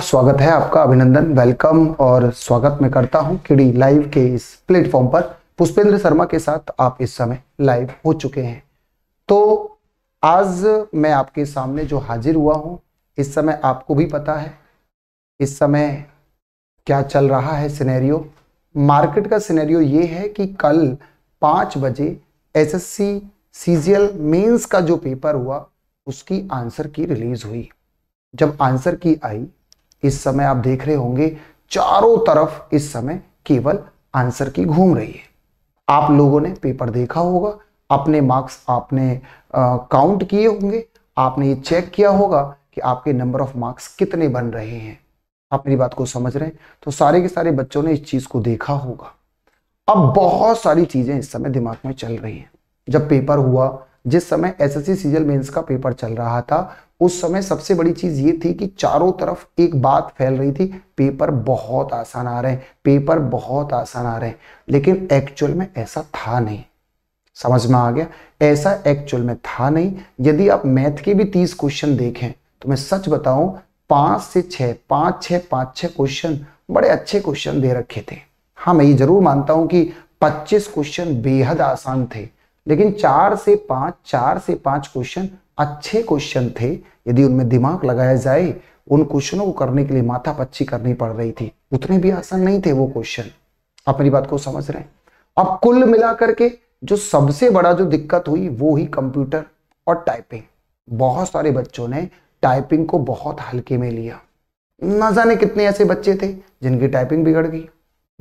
स्वागत है आपका अभिनंदन वेलकम और स्वागत मैं करता हूं किडी लाइव के इस प्लेटफॉर्म पर पुष्पेंद्र शर्मा के साथ आप इस समय लाइव हो चुके हैं तो आज मैं आपके सामने जो हाजिर हुआ हूं इस समय आपको भी पता है इस समय क्या चल रहा है सिनेरियो मार्केट का सिनेरियो ये है कि कल पाँच बजे एसएससी सीजीएल मेंस का जो पेपर हुआ उसकी आंसर की रिलीज हुई जब आंसर की आई इस समय आप देख रहे होंगे चारों तरफ इस समय केवल आंसर की घूम रही है आप लोगों ने पेपर देखा होगा अपने मार्क्स आपने काउंट किए होंगे आपने ये चेक किया होगा कि आपके नंबर ऑफ मार्क्स कितने बन रहे हैं आप मेरी बात को समझ रहे हैं तो सारे के सारे बच्चों ने इस चीज को देखा होगा अब बहुत सारी चीजें इस समय दिमाग में चल रही हैं जब पेपर हुआ जिस समय एसएससी एस सीजल मेंस का पेपर चल रहा था उस समय सबसे बड़ी चीज ये थी कि चारों तरफ एक बात फैल रही थी पेपर बहुत आसान आ रहे हैं पेपर बहुत आसान आ रहे हैं लेकिन एक्चुअल में ऐसा था नहीं समझ में आ गया ऐसा एक्चुअल में था नहीं यदि आप मैथ के भी तीस क्वेश्चन देखें तो मैं सच बताऊं पांच से छह पांच छह पांच छह क्वेश्चन बड़े अच्छे क्वेश्चन दे रखे थे हाँ मैं ये जरूर मानता हूं कि पच्चीस क्वेश्चन बेहद आसान थे लेकिन चार से पांच चार से पांच क्वेश्चन अच्छे क्वेश्चन थे यदि उनमें दिमाग लगाया जाए उन क्वेश्चनों को करने के लिए माथा पच्ची करनी पड़ रही थी उतने भी आसान नहीं थे वो क्वेश्चन आप मेरी बात को समझ रहे हैं अब कुल मिलाकर के जो सबसे बड़ा जो दिक्कत हुई वो ही कंप्यूटर और टाइपिंग बहुत सारे बच्चों ने टाइपिंग को बहुत हल्के में लिया न जाने कितने ऐसे बच्चे थे जिनकी टाइपिंग बिगड़ गई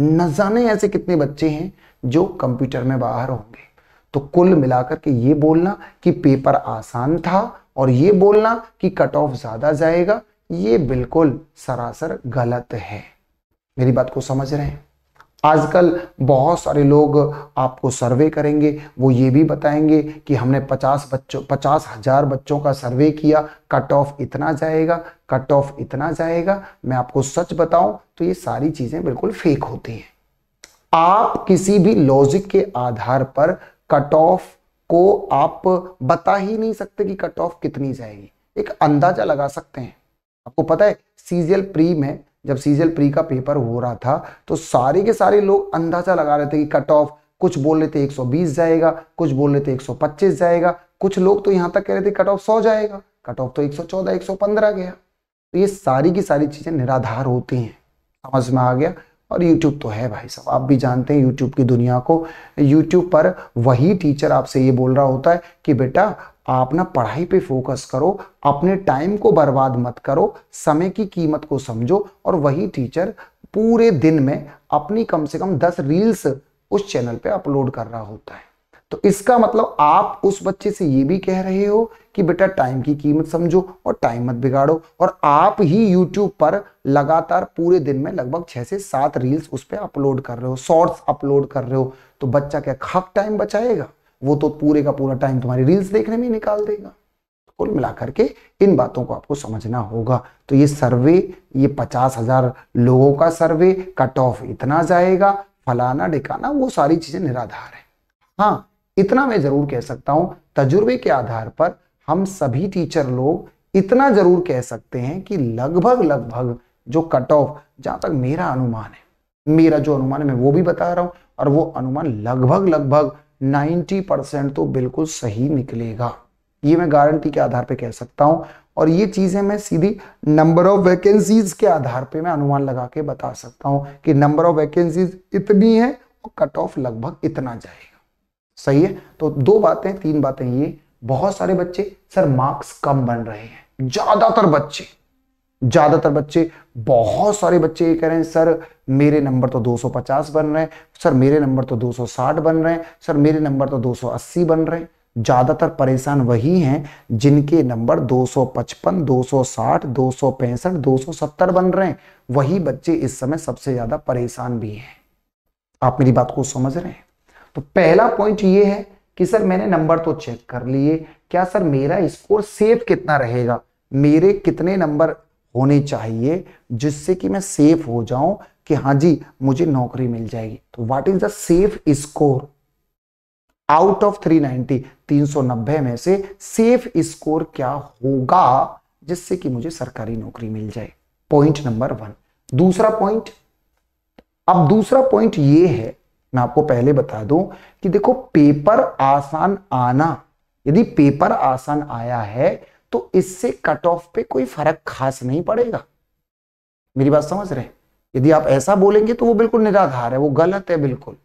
न जाने ऐसे कितने बच्चे हैं जो कंप्यूटर में बाहर होंगे तो कुल मिलाकर के ये बोलना कि पेपर आसान था और ये बोलना कि कट ऑफ ज़्यादा जाएगा ये बिल्कुल सरासर गलत है मेरी बात को समझ रहे हैं आजकल बहुत सारे लोग आपको सर्वे करेंगे वो ये भी बताएंगे कि हमने 50 बच्चों पचास हजार बच्चों का सर्वे किया कट ऑफ इतना जाएगा कट ऑफ इतना जाएगा मैं आपको सच बताऊं तो ये सारी चीज़ें बिल्कुल फेक होती हैं आप किसी भी लॉजिक के आधार पर कट ऑफ को आप बता ही नहीं सकते कि कट ऑफ कितनी जाएगी एक अंदाजा लगा सकते हैं आपको पता है सीजियल प्री में जब सीजियल प्री का पेपर हो रहा था तो सारे के सारे लोग अंदाजा लगा रहे थे कि कट ऑफ कुछ बोल रहे थे 120 जाएगा कुछ बोल रहे थे 125 जाएगा कुछ लोग तो यहां तक कह रहे थे कट ऑफ 100 जाएगा कट ऑफ तो 114 115 गया तो ये सारी की सारी चीज़ें निराधार होती हैं समझ में आ गया और यूट्यूब तो है भाई साहब आप भी जानते हैं यूट्यूब की दुनिया को यूट्यूब पर वही टीचर आपसे ये बोल रहा होता है कि बेटा आप ना पढ़ाई पे फोकस करो अपने टाइम को बर्बाद मत करो समय की कीमत को समझो और वही टीचर पूरे दिन में अपनी कम से कम दस रील्स उस चैनल पे अपलोड कर रहा होता है तो इसका मतलब आप उस बच्चे से ये भी कह रहे हो कि बेटा टाइम की कीमत समझो और टाइम मत बिगाड़ो और आप ही यूट्यूब पर लगातार पूरे दिन में लगभग छह से सात रील्स उस पर अपलोड कर रहे हो शॉर्ट्स अपलोड कर रहे हो तो बच्चा क्या खाक टाइम बचाएगा वो तो पूरे का पूरा टाइम तुम्हारी रील्स देखने में निकाल देगा कुल मिलाकर के इन बातों को आपको समझना होगा तो ये सर्वे ये पचास हजार लोगों का सर्वे कट ऑफ इतना जाएगा फलाना ढिकाना वो सारी चीजें निराधार है हाँ इतना मैं जरूर कह सकता हूं तजुर्बे के आधार पर हम सभी टीचर लोग इतना जरूर कह सकते हैं कि लगभग लगभग जो कट ऑफ जहां तक मेरा अनुमान है मेरा जो अनुमान है मैं वो भी बता रहा हूं और वो अनुमान लगभग लगभग 90 परसेंट तो बिल्कुल सही निकलेगा ये मैं गारंटी के आधार पे कह सकता हूं और ये चीज़ें मैं सीधी नंबर ऑफ वैकेंसीज के आधार पे मैं अनुमान लगा के बता सकता हूं कि नंबर ऑफ वैकेंसीज इतनी है और कट ऑफ लगभग इतना जाएगा सही है तो दो बातें तीन बातें ये बहुत सारे बच्चे सर मार्क्स कम बन रहे हैं ज्यादातर बच्चे ज्यादातर बच्चे बहुत सारे बच्चे ये कह रहे हैं सर मेरे नंबर तो 250 बन रहे हैं सर मेरे नंबर तो 260 बन रहे हैं सर मेरे नंबर तो 280 बन रहे हैं ज़्यादातर परेशान वही हैं जिनके नंबर 255, 260, 265, 270 बन रहे हैं वही बच्चे इस समय सबसे ज़्यादा परेशान भी हैं आप मेरी बात को समझ रहे हैं तो पहला पॉइंट ये है कि सर मैंने नंबर तो चेक कर लिए क्या सर मेरा स्कोर सेफ कितना रहेगा मेरे कितने नंबर होने चाहिए जिससे कि मैं सेफ हो जाऊं कि हाँ जी मुझे नौकरी मिल जाएगी तो what is the safe score out of 390 390 में से सेफ स्कोर क्या होगा जिससे कि मुझे सरकारी नौकरी मिल जाए पॉइंट नंबर वन दूसरा पॉइंट अब दूसरा पॉइंट ये है मैं आपको पहले बता दूं कि देखो पेपर आसान आना यदि पेपर आसान आया है तो इससे कट ऑफ पे कोई फर्क खास नहीं पड़ेगा मेरी बात समझ रहे यदि आप ऐसा बोलेंगे तो वो बिल्कुल निराधार है वो गलत है बिल्कुल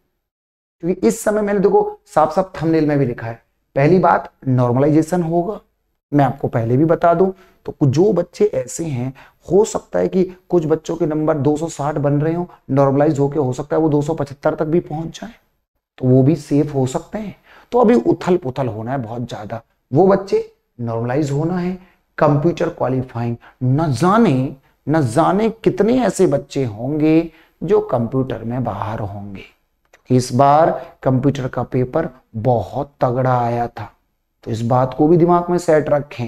क्योंकि इस समय मैंने देखो साफ साफ थंबनेल में भी लिखा है पहली बात नॉर्मलाइजेशन होगा मैं आपको पहले भी बता दूं तो जो बच्चे ऐसे हैं हो सकता है कि कुछ बच्चों के नंबर 260 बन रहे हो नॉर्मलाइज होके हो सकता है वो 275 तक भी पहुंच जाए तो वो भी सेफ हो सकते हैं तो अभी उथल पुथल होना है बहुत ज़्यादा वो बच्चे नॉर्मलाइज होना है कंप्यूटर क्वालिफाइंग न जाने न जाने कितने ऐसे बच्चे होंगे जो कंप्यूटर में बाहर होंगे इस बार कंप्यूटर का पेपर बहुत तगड़ा आया था तो इस बात को भी दिमाग में सेट रखें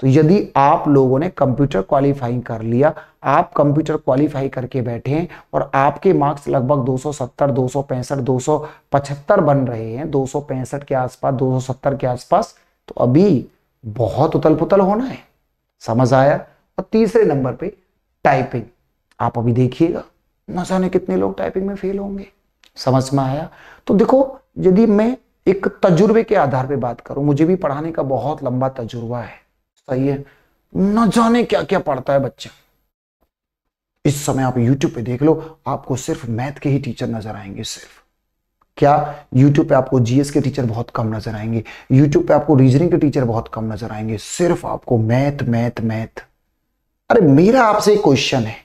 तो यदि आप लोगों ने कंप्यूटर क्वालिफाइंग कर लिया आप कंप्यूटर क्वालिफाई करके बैठे हैं और आपके मार्क्स लगभग 270, 265, 275 बन रहे हैं दो के आसपास 270 के आसपास तो अभी बहुत उतल पुतल होना है समझ आया और तीसरे नंबर पे टाइपिंग आप अभी देखिएगा न जाने कितने लोग टाइपिंग में फेल होंगे समझ में आया तो देखो यदि मैं एक तजुर्बे के आधार पे बात करूं मुझे भी पढ़ाने का बहुत लंबा तजुर्बा है सही है न जाने क्या क्या पढ़ता है बच्चा इस समय आप YouTube पे देख लो आपको सिर्फ मैथ के ही टीचर नजर आएंगे सिर्फ क्या YouTube पे आपको जीएस के टीचर बहुत कम नजर आएंगे YouTube पे आपको रीजनिंग के टीचर बहुत कम नजर आएंगे सिर्फ आपको मैथ मैथ मैथ अरे मेरा आपसे क्वेश्चन है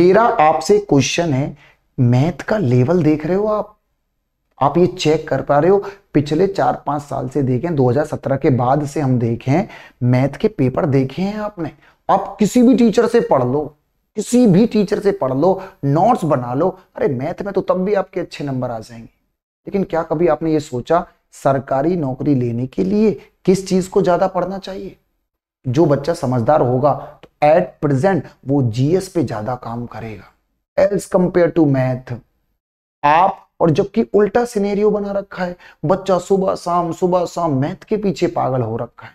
मेरा आपसे क्वेश्चन है मैथ का लेवल देख रहे हो आप आप ये चेक कर पा रहे हो पिछले चार पांच साल से देखें 2017 के बाद से हम देखें मैथ के पेपर देखे हैं आपने आप किसी भी टीचर से पढ़ लो किसी भी टीचर से पढ़ लो नोट्स बना लो अरे मैथ में तो तब भी आपके अच्छे नंबर आ जाएंगे लेकिन क्या कभी आपने ये सोचा सरकारी नौकरी लेने के लिए किस चीज़ को ज़्यादा पढ़ना चाहिए जो बच्चा समझदार होगा तो एट प्रेजेंट वो जीएस पे ज़्यादा काम करेगा एज कंपेयर टू मैथ आप और जबकि उल्टा सिनेरियो बना रखा है बच्चा सुबह शाम सुबह शाम मैथ के पीछे पागल हो रखा है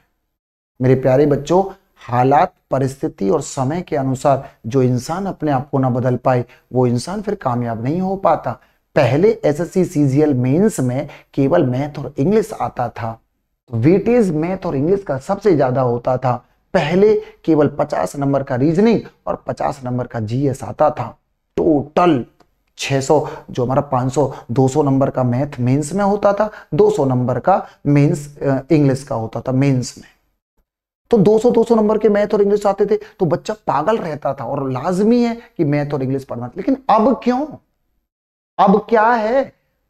मेरे प्यारे बच्चों हालात परिस्थिति और समय के अनुसार जो इंसान अपने आप को ना बदल पाए वो इंसान फिर कामयाब नहीं हो पाता पहले एसएससी सीजीएल मेंस में केवल मैथ और इंग्लिश आता था वेटेज मैथ और इंग्लिश का सबसे ज्यादा होता था पहले केवल 50 नंबर का रीजनिंग और 50 नंबर का जीएस आता था टोटल 600 जो हमारा 500 200 नंबर का मैथ मेंस में होता था 200 नंबर का मेंस इंग्लिश का होता था मेंस में तो 200 200 नंबर के मैथ और इंग्लिश आते थे तो बच्चा पागल रहता था और लाजमी है कि मैथ और इंग्लिश पढ़ना लेकिन अब क्यों अब क्या है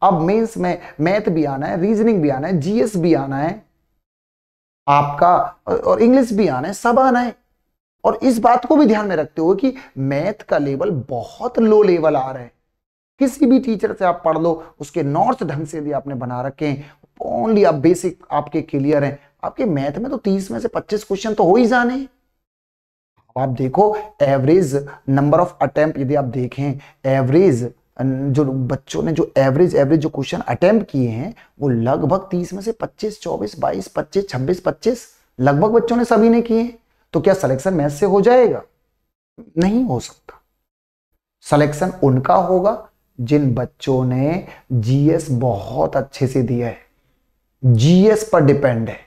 अब मेंस में मैथ भी आना है रीजनिंग भी आना है जीएस भी आना है आपका और इंग्लिश भी आना है सब आना है और इस बात को भी ध्यान में रखते हुए कि मैथ का लेवल बहुत लो लेवल आ रहा है किसी भी टीचर से आप पढ़ लो उसके नॉर्थ ढंग से भी आपने बना रखे हैं ओनली आप बेसिक आपके क्लियर हैं आपके मैथ में तो तीस में से पच्चीस क्वेश्चन तो हो ही जाने अब आप देखो एवरेज नंबर ऑफ अटेम्प्ट यदि आप देखें एवरेज जो बच्चों ने जो एवरेज एवरेज जो क्वेश्चन अटेम्प्ट किए हैं वो लगभग तीस में से पच्चीस चौबीस बाईस पच्चीस छब्बीस पच्चीस लगभग बच्चों ने सभी ने किए तो क्या सिलेक्शन मैथ से हो जाएगा नहीं हो सकता सिलेक्शन उनका होगा जिन बच्चों ने जीएस बहुत अच्छे से दिया है जीएस पर डिपेंड है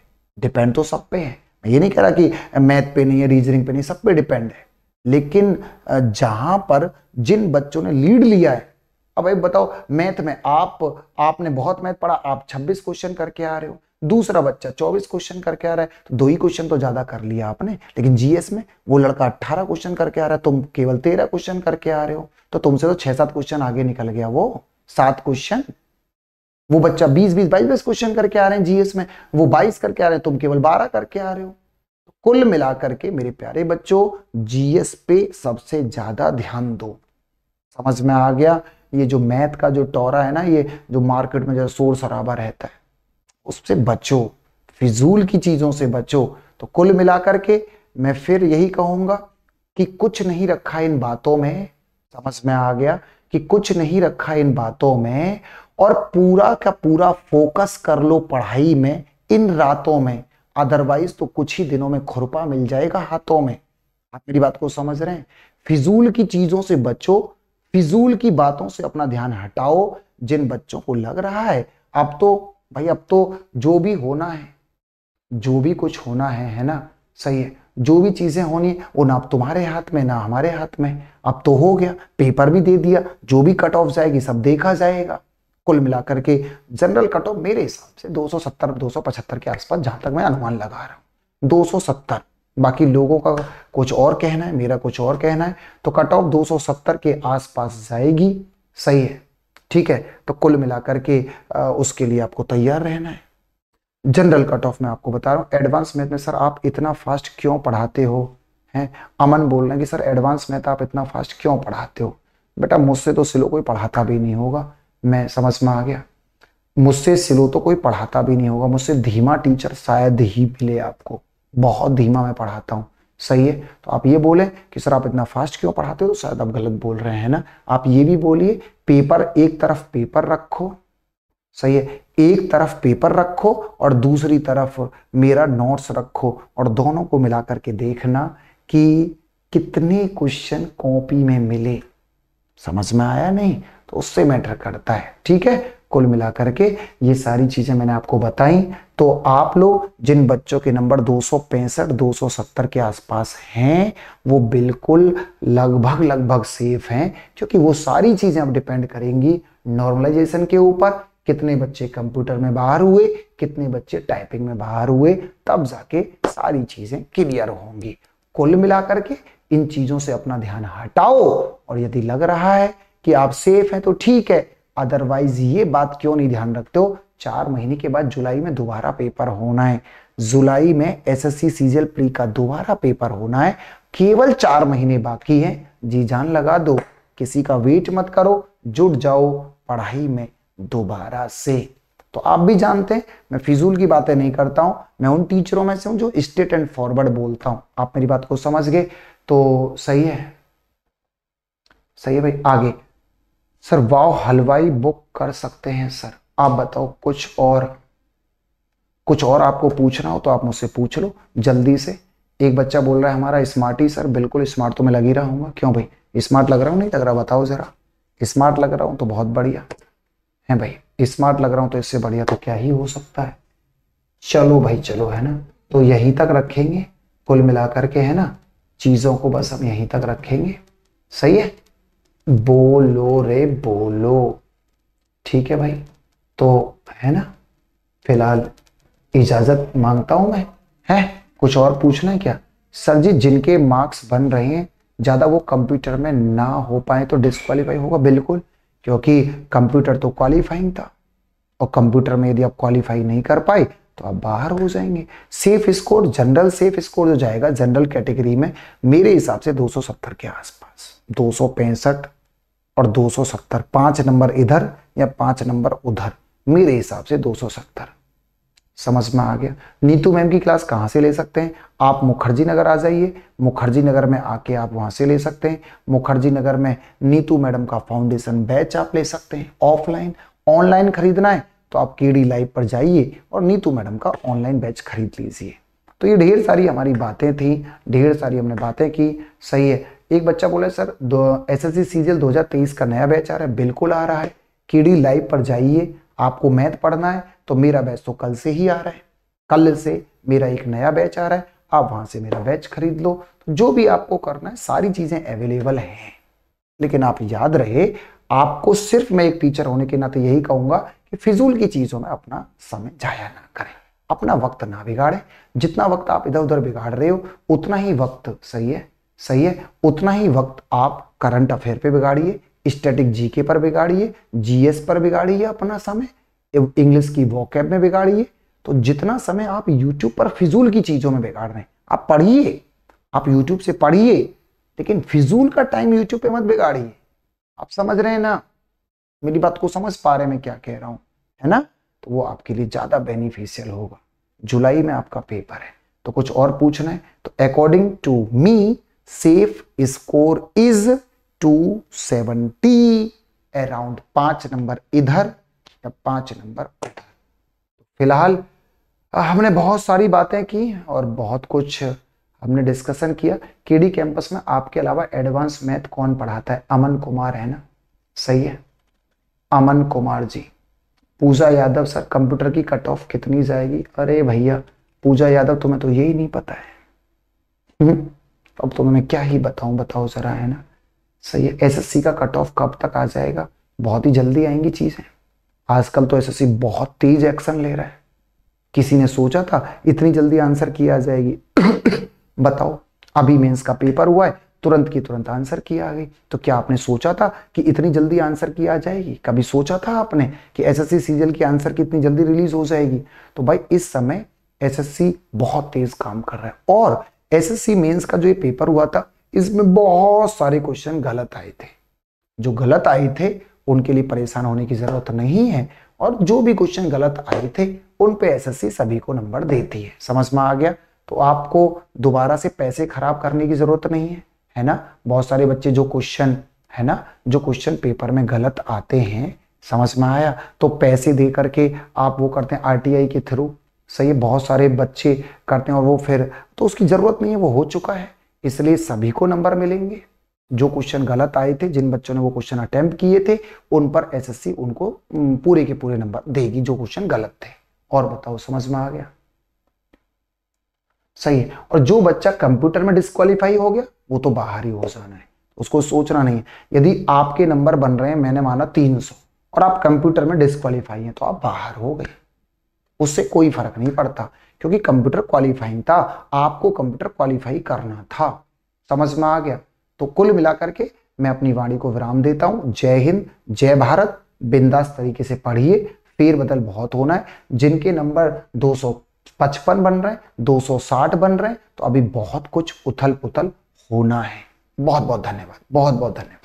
डिपेंड तो सब पे है मैं ये नहीं कह रहा कि मैथ पे नहीं है रीजनिंग पे नहीं सब पे डिपेंड है लेकिन जहां पर जिन बच्चों ने लीड लिया है अब भाई बताओ मैथ में आप आपने बहुत मैथ पढ़ा आप 26 क्वेश्चन करके आ रहे हो दूसरा बच्चा 24 क्वेश्चन करके आ रहा है तो दो ही क्वेश्चन तो ज्यादा कर लिया आपने लेकिन जीएस में वो लड़का 18 क्वेश्चन करके आ रहा है तुम केवल 13 क्वेश्चन करके आ रहे हो तो तुमसे तो छह सात क्वेश्चन आगे निकल गया वो सात क्वेश्चन वो बच्चा बीस बीस बाईस क्वेश्चन करके आ रहे हैं जीएस में वो बाईस करके आ रहे हैं तुम केवल बारह करके आ रहे हो कुल मिलाकर के मेरे प्यारे बच्चों जीएस पे सबसे ज्यादा ध्यान दो समझ में आ गया ये जो मैथ का जो टोरा है ना ये जो मार्केट में जो शोर शराबा रहता है उससे बचो फिजूल की चीज़ों से बचो तो कुल मिलाकर के मैं फिर यही कहूंगा कि कुछ नहीं रखा इन बातों में समझ में आ गया कि कुछ नहीं रखा इन बातों में और पूरा का पूरा फोकस कर लो पढ़ाई में इन रातों में अदरवाइज तो कुछ ही दिनों में खुरपा मिल जाएगा हाथों में आप मेरी बात को समझ रहे हैं फिजूल की चीज़ों से बचो फिजूल की बातों से अपना ध्यान हटाओ जिन बच्चों को लग रहा है अब तो भाई अब तो जो भी होना है जो भी कुछ होना है है ना सही है जो भी चीज़ें होनी वो ना अब तुम्हारे हाथ में ना हमारे हाथ में अब तो हो गया पेपर भी दे दिया जो भी कट ऑफ जाएगी सब देखा जाएगा कुल मिलाकर के जनरल कट ऑफ मेरे हिसाब से 270 275 के आसपास जहां तक मैं अनुमान लगा रहा हूँ 270 बाकी लोगों का कुछ और कहना है मेरा कुछ और कहना है तो कट ऑफ दो के आसपास जाएगी सही है ठीक है तो कुल मिलाकर के उसके लिए आपको तैयार रहना है जनरल कट ऑफ में आपको बता रहा हूँ एडवांस मैथ में सर आप इतना फास्ट क्यों पढ़ाते हो हैं अमन बोल रहे हैं कि सर एडवांस मैथ आप इतना फास्ट क्यों पढ़ाते हो बेटा मुझसे तो सिलो कोई पढ़ाता भी नहीं होगा मैं समझ में आ गया मुझसे सिलो तो कोई पढ़ाता भी नहीं होगा मुझसे धीमा टीचर शायद ही मिले आपको बहुत धीमा मैं पढ़ाता हूँ सही है तो आप ये बोलें कि सर आप इतना फास्ट क्यों पढ़ाते हो तो शायद आप गलत बोल रहे हैं ना आप ये भी बोलिए पेपर एक तरफ पेपर रखो सही है एक तरफ पेपर रखो और दूसरी तरफ मेरा नोट्स रखो और दोनों को मिला करके देखना कि कितने क्वेश्चन कॉपी में मिले समझ में आया नहीं तो उससे मैटर करता है ठीक है कुल मिलाकर के ये सारी चीज़ें मैंने आपको बताई तो आप लोग जिन बच्चों के नंबर दो सौ पैंसठ दो सौ सत्तर के आसपास हैं वो बिल्कुल लगभग लगभग सेफ हैं क्योंकि वो सारी चीज़ें अब डिपेंड करेंगी नॉर्मलाइजेशन के ऊपर कितने बच्चे कंप्यूटर में बाहर हुए कितने बच्चे टाइपिंग में बाहर हुए तब जाके सारी चीज़ें क्लियर होंगी कुल मिलाकर के इन चीज़ों से अपना ध्यान हटाओ और यदि लग रहा है कि आप सेफ हैं तो ठीक है अदरवाइज ये बात क्यों नहीं ध्यान रखते हो चार महीने के बाद जुलाई में दोबारा पेपर होना है जुलाई में एसएससी सीजीएल प्री का दोबारा पेपर होना है केवल चार महीने बाकी है जी जान लगा दो किसी का वेट मत करो जुट जाओ पढ़ाई में दोबारा से तो आप भी जानते हैं मैं फिजूल की बातें नहीं करता हूं मैं उन टीचरों में से हूं जो स्टेट एंड फॉरवर्ड बोलता हूं आप मेरी बात को समझ गए तो सही है सही है भाई आगे सर वाओ हलवाई बुक कर सकते हैं सर आप बताओ कुछ और कुछ और आपको पूछना हो तो आप मुझसे पूछ लो जल्दी से एक बच्चा बोल रहा है हमारा स्मार्ट ही सर बिल्कुल स्मार्ट तो मैं लग ही रहा हूँ क्यों भाई स्मार्ट लग रहा हूँ नहीं लग रहा बताओ ज़रा स्मार्ट लग रहा हूँ तो बहुत बढ़िया है भाई स्मार्ट लग रहा हूँ तो इससे बढ़िया तो क्या ही हो सकता है चलो भाई चलो है ना तो यहीं तक रखेंगे कुल मिलाकर के है ना चीज़ों को बस हम यहीं तक रखेंगे सही है बोलो रे बोलो ठीक है भाई तो है ना फिलहाल इजाज़त मांगता हूं मैं है कुछ और पूछना है क्या सर जी जिनके मार्क्स बन रहे हैं ज़्यादा वो कंप्यूटर में ना हो पाए तो डिसक्वालीफाई होगा बिल्कुल क्योंकि कंप्यूटर तो क्वालिफाइंग था और कंप्यूटर में यदि आप क्वालिफाई नहीं कर पाए तो आप बाहर हो जाएंगे safe score general safe score जो जाएगा जनरल कैटेगरी में मेरे हिसाब से 270 के आसपास दो और 270 पाँच नंबर इधर या पांच नंबर उधर मेरे हिसाब से 270 समझ में आ गया नीतू मैम की क्लास कहाँ से ले सकते हैं आप मुखर्जी नगर आ जाइए मुखर्जी नगर में आके आप वहाँ से ले सकते हैं मुखर्जी नगर में नीतू मैडम का फाउंडेशन बैच आप ले सकते हैं ऑफलाइन ऑनलाइन खरीदना है तो आप के डी लाइव पर जाइए और नीतू मैडम का ऑनलाइन बैच खरीद लीजिए तो ये ढेर सारी हमारी बातें थी ढेर सारी हमने बातें की सही है एक बच्चा बोला sir S S C CGL दो का नया बैच आ रहा है बिल्कुल आ रहा है के डी लाइव पर जाइए आपको मैथ पढ़ना है तो मेरा बैच तो कल से ही आ रहा है कल से मेरा एक नया बैच आ रहा है आप वहां से मेरा बैच खरीद लो तो जो भी आपको करना है सारी चीजें अवेलेबल हैं लेकिन आप याद रहे आपको सिर्फ मैं एक टीचर होने के नाते यही कहूंगा कि फिजूल की चीजों में अपना समय जाया ना करें अपना वक्त ना बिगाड़े जितना वक्त आप इधर उधर बिगाड़ रहे हो उतना ही वक्त सही है सही है उतना ही वक्त आप करंट अफेयर पे बिगाड़िए स्टैटिक जीके पर बिगाड़िए जीएस पर बिगाड़िए अपना समय इंग्लिश की वॉकेब में बिगाड़िए तो जितना समय आप यूट्यूब पर फिजूल की चीज़ों में बिगाड़ रहे हैं आप पढ़िए आप यूट्यूब से पढ़िए लेकिन फिजूल का टाइम यूट्यूब पे मत बिगाड़िए आप समझ रहे हैं ना मेरी बात को समझ पा रहे मैं क्या कह रहा हूं है ना तो वो आपके लिए ज़्यादा बेनिफिशियल होगा जुलाई में आपका पेपर है तो कुछ और पूछना है तो according to me safe score is two seventy around पांच नंबर इधर या पांच नंबर उधर फिलहाल हमने बहुत सारी बातें की और बहुत कुछ हमने डिस्कशन किया केडी कैंपस में आपके अलावा एडवांस मैथ कौन पढ़ाता है अमन कुमार है ना सही है अमन कुमार जी पूजा यादव सर कंप्यूटर की कट ऑफ कितनी जाएगी अरे भैया पूजा यादव तुम्हें तो यही नहीं पता है अब तो मैं क्या ही बताऊं बताओ जरा है ना सही है एसएससी का कट ऑफ कब तक आ जाएगा बहुत ही जल्दी आएंगी चीज़ें आजकल तो एसएससी बहुत तेज एक्शन ले रहा है किसी ने सोचा था इतनी जल्दी आंसर किया जाएगी बताओ अभी मेंस का पेपर हुआ है तुरंत की तुरंत आंसर की आ गई तो क्या आपने सोचा था कि इतनी जल्दी आंसर की आ जाएगी कभी सोचा था आपने कि एसएससी सीजल की आंसर की इतनी जल्दी रिलीज हो जाएगी तो भाई इस समय एसएससी बहुत तेज काम कर रहा है और एसएससी मेंस का जो ये पेपर हुआ था इसमें बहुत सारे क्वेश्चन गलत आए थे जो गलत आए थे उनके लिए परेशान होने की ज़रूरत नहीं है और जो भी क्वेश्चन गलत आए थे उन पे एसएससी सभी को नंबर देती है समझ में आ गया तो आपको दोबारा से पैसे खराब करने की ज़रूरत नहीं है है ना बहुत सारे बच्चे जो क्वेश्चन है ना जो क्वेश्चन पेपर में गलत आते हैं समझ में आया तो पैसे दे करके आप वो करते हैं आरटीआई के थ्रू सही बहुत सारे बच्चे करते हैं और वो फिर तो उसकी ज़रूरत नहीं है वो हो चुका है इसलिए सभी को नंबर मिलेंगे जो क्वेश्चन गलत आए थे जिन बच्चों ने वो क्वेश्चन अटैम्प्ट किए थे उन पर एसएससी उनको पूरे के पूरे नंबर देगी जो क्वेश्चन गलत थे और बताओ समझ में आ गया सही है और जो बच्चा कंप्यूटर में डिस्कालीफाई हो गया वो तो बाहर ही हो जाना है उसको सोचना नहीं है यदि आपके नंबर बन रहे हैं मैंने माना 300 और आप कंप्यूटर में डिस्कालीफाई हैं तो आप बाहर हो गए उससे कोई फर्क नहीं पड़ता क्योंकि कंप्यूटर क्वालिफाइंग था आपको कंप्यूटर क्वालिफाई करना था समझ में आ गया तो कुल मिलाकर के मैं अपनी वाणी को विराम देता हूं जय हिंद जय भारत बिंदास तरीके से पढ़िए फिर बदल बहुत होना है जिनके नंबर 255 बन रहे हैं 260 बन रहे हैं तो अभी बहुत कुछ उथल पुथल होना है बहुत बहुत धन्यवाद बहुत बहुत धन्यवाद